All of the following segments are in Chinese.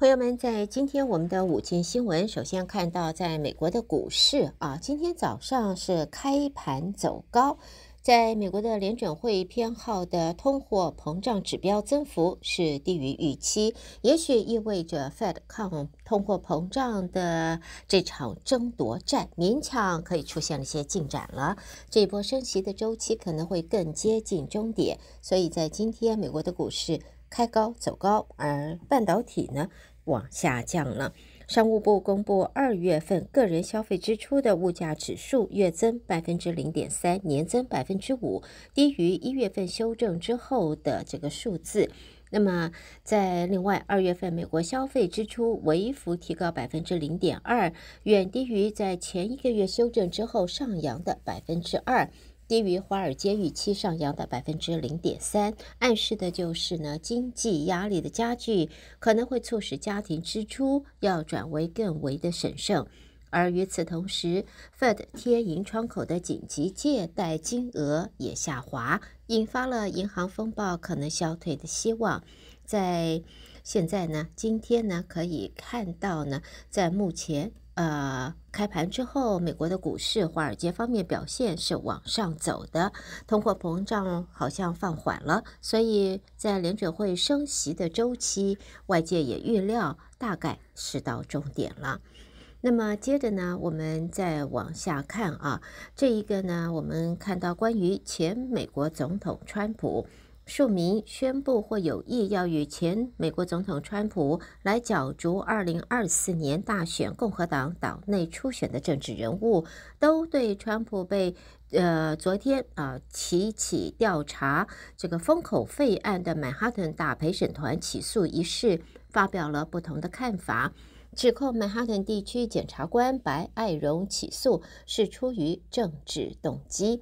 朋友们，在今天我们的午间新闻，首先看到，在美国的股市啊，今天早上是开盘走高。在美国的联准会偏好的通货膨胀指标增幅是低于预期，也许意味着 Fed 抗通货膨胀的这场争夺战勉强可以出现了些进展了。这波升息的周期可能会更接近终点，所以在今天美国的股市开高走高，而半导体呢？往下降了。商务部公布二月份个人消费支出的物价指数月增百分之零点三，年增百分之五，低于一月份修正之后的这个数字。那么，在另外，二月份美国消费支出微幅提高百分之零点二，远低于在前一个月修正之后上扬的百分之二。低于华尔街预期上扬的百分之零点三，暗示的就是呢经济压力的加剧，可能会促使家庭支出要转为更为的审慎。而与此同时，Fed 贴银窗口的紧急借贷金额也下滑，引发了银行风暴可能消退的希望。在现在呢，今天呢，可以看到呢，在目前。呃，开盘之后，美国的股市，华尔街方面表现是往上走的，通货膨胀好像放缓了，所以在联准会升息的周期，外界也预料大概是到终点了。那么接着呢，我们再往下看啊，这一个呢，我们看到关于前美国总统川普。数名宣布或有意要与前美国总统川普来角逐2024年大选共和党党内初选的政治人物，都对川普被呃昨天啊提起调查这个封口费案的曼哈顿大陪审团起诉一事发表了不同的看法，指控曼哈顿地区检察官白艾荣起诉是出于政治动机。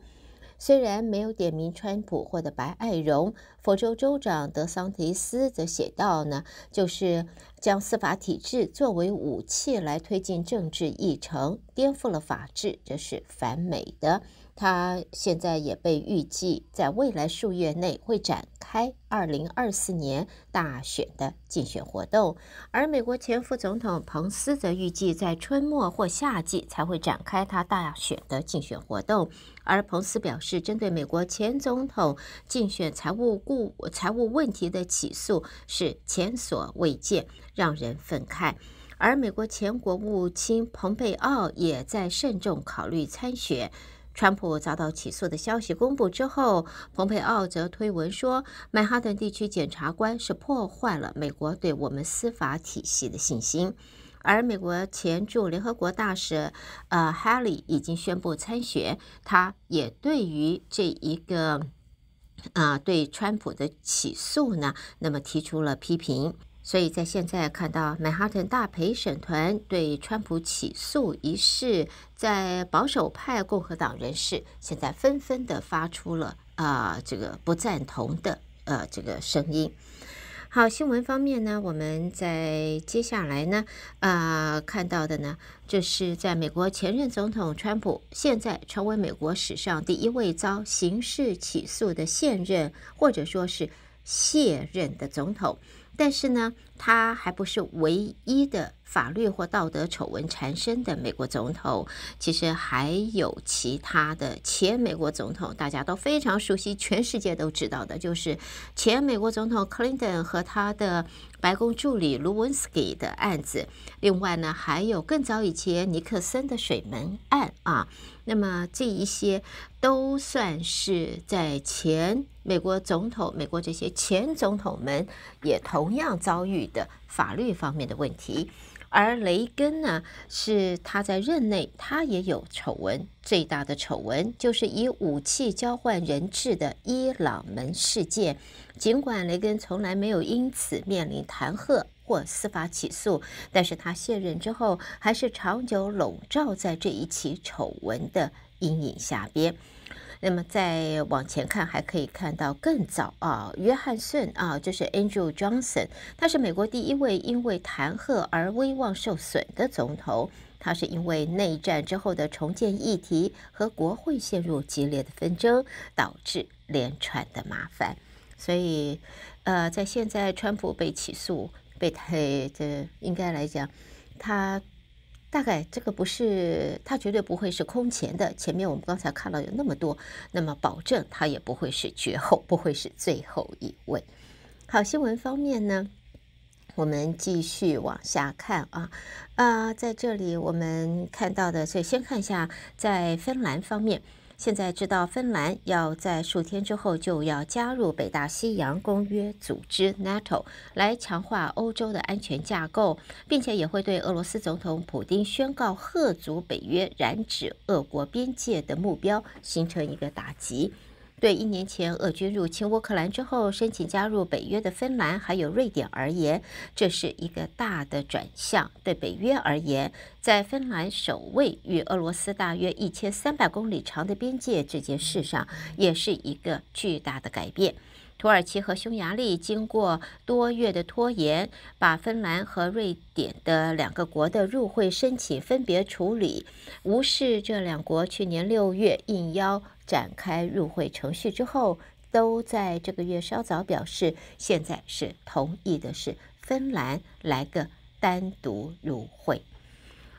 虽然没有点名川普或者白爱荣，佛州州长德桑提斯则写道：“呢，就是将司法体制作为武器来推进政治议程，颠覆了法治，这是反美的。”他现在也被预计在未来数月内会展开二零二四年大选的竞选活动，而美国前副总统彭斯则预计在春末或夏季才会展开他大选的竞选活动。而彭斯表示，针对美国前总统竞选财务顾财务问题的起诉是前所未见，让人愤慨。而美国前国务卿蓬佩奥也在慎重考虑参选。川普遭到起诉的消息公布之后，蓬佩奥则推文说，曼哈顿地区检察官是破坏了美国对我们司法体系的信心。而美国前驻联合国大使呃，哈利已经宣布参选，他也对于这一个啊对川普的起诉呢，那么提出了批评。所以在现在看到曼哈顿大陪审团对川普起诉一事，在保守派共和党人士现在纷纷的发出了啊，这个不赞同的呃这个声音。好，新闻方面呢，我们在接下来呢啊看到的呢，这是在美国前任总统川普现在成为美国史上第一位遭刑事起诉的现任或者说是卸任的总统。但是呢。他还不是唯一的法律或道德丑闻缠身的美国总统，其实还有其他的前美国总统，大家都非常熟悉，全世界都知道的，就是前美国总统 Clinton 和他的白宫助理 Lewinsky 的案子。另外呢，还有更早以前尼克森的水门案啊。那么这一些都算是在前美国总统，美国这些前总统们也同样遭遇。的法律方面的问题，而雷根呢，是他在任内他也有丑闻，最大的丑闻就是以武器交换人质的伊朗门事件。尽管雷根从来没有因此面临弹劾或司法起诉，但是他卸任之后，还是长久笼罩在这一起丑闻的阴影下边。那么再往前看，还可以看到更早啊，约翰逊啊，就是 Andrew Johnson，他是美国第一位因为弹劾而威望受损的总统。他是因为内战之后的重建议题和国会陷入激烈的纷争，导致连串的麻烦。所以，呃，在现在川普被起诉被推，这应该来讲，他。大概这个不是，它绝对不会是空前的。前面我们刚才看到有那么多，那么保证它也不会是绝后，不会是最后一位。好，新闻方面呢，我们继续往下看啊，啊，在这里我们看到的所以先看一下在芬兰方面。现在知道，芬兰要在数天之后就要加入北大西洋公约组织 （NATO），来强化欧洲的安全架构，并且也会对俄罗斯总统普京宣告“核足北约染指俄国边界”的目标形成一个打击。对一年前俄军入侵乌克兰之后申请加入北约的芬兰还有瑞典而言，这是一个大的转向。对北约而言，在芬兰守卫与俄罗斯大约一千三百公里长的边界这件事上，也是一个巨大的改变。土耳其和匈牙利经过多月的拖延，把芬兰和瑞典的两个国的入会申请分别处理，无视这两国去年六月应邀展开入会程序之后，都在这个月稍早表示现在是同意的，是芬兰来个单独入会。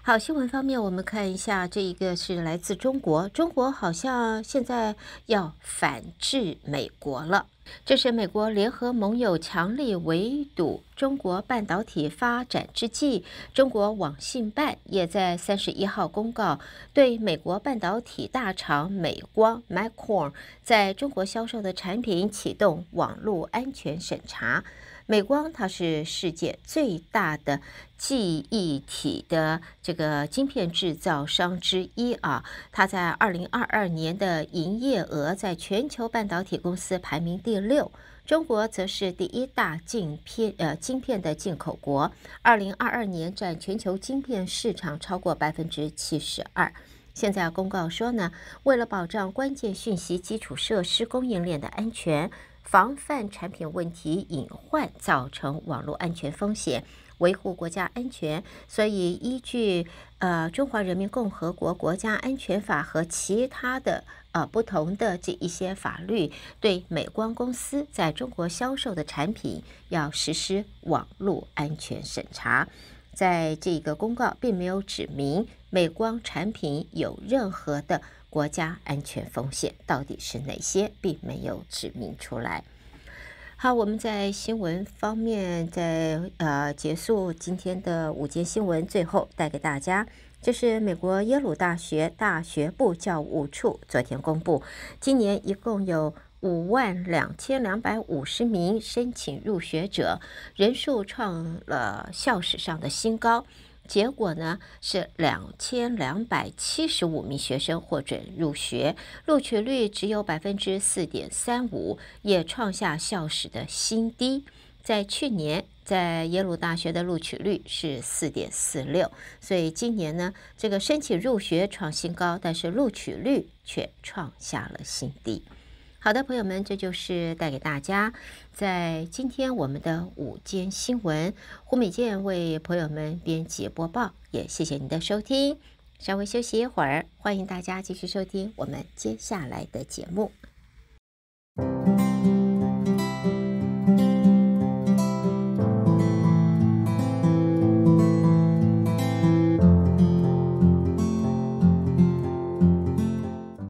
好，新闻方面，我们看一下，这一个是来自中国，中国好像现在要反制美国了。这是美国联合盟友强力围堵中国半导体发展之际，中国网信办也在三十一号公告，对美国半导体大厂美光 Micron 在中国销售的产品启动网络安全审查。美光它是世界最大的记忆体的这个晶片制造商之一啊，它在二零二二年的营业额在全球半导体公司排名第六。中国则是第一大晶片呃晶片的进口国，二零二二年占全球晶片市场超过百分之七十二。现在公告说呢，为了保障关键讯息基础设施供应链的安全。防范产品问题隐患，造成网络安全风险，维护国家安全。所以，依据呃《中华人民共和国国家安全法》和其他的呃不同的这一些法律，对美光公司在中国销售的产品要实施网络安全审查。在这个公告并没有指明美光产品有任何的。国家安全风险到底是哪些，并没有指明出来。好，我们在新闻方面，在呃结束今天的午间新闻，最后带给大家，这是美国耶鲁大学大学部教务处昨天公布，今年一共有五万两千两百五十名申请入学者，人数创了校史上的新高。结果呢是两千两百七十五名学生获准入学，录取率只有百分之四点三五，也创下校史的新低。在去年，在耶鲁大学的录取率是四点四六，所以今年呢，这个申请入学创新高，但是录取率却创下了新低。好的，朋友们，这就是带给大家在今天我们的午间新闻。胡美健为朋友们编辑播报，也谢谢您的收听。稍微休息一会儿，欢迎大家继续收听我们接下来的节目。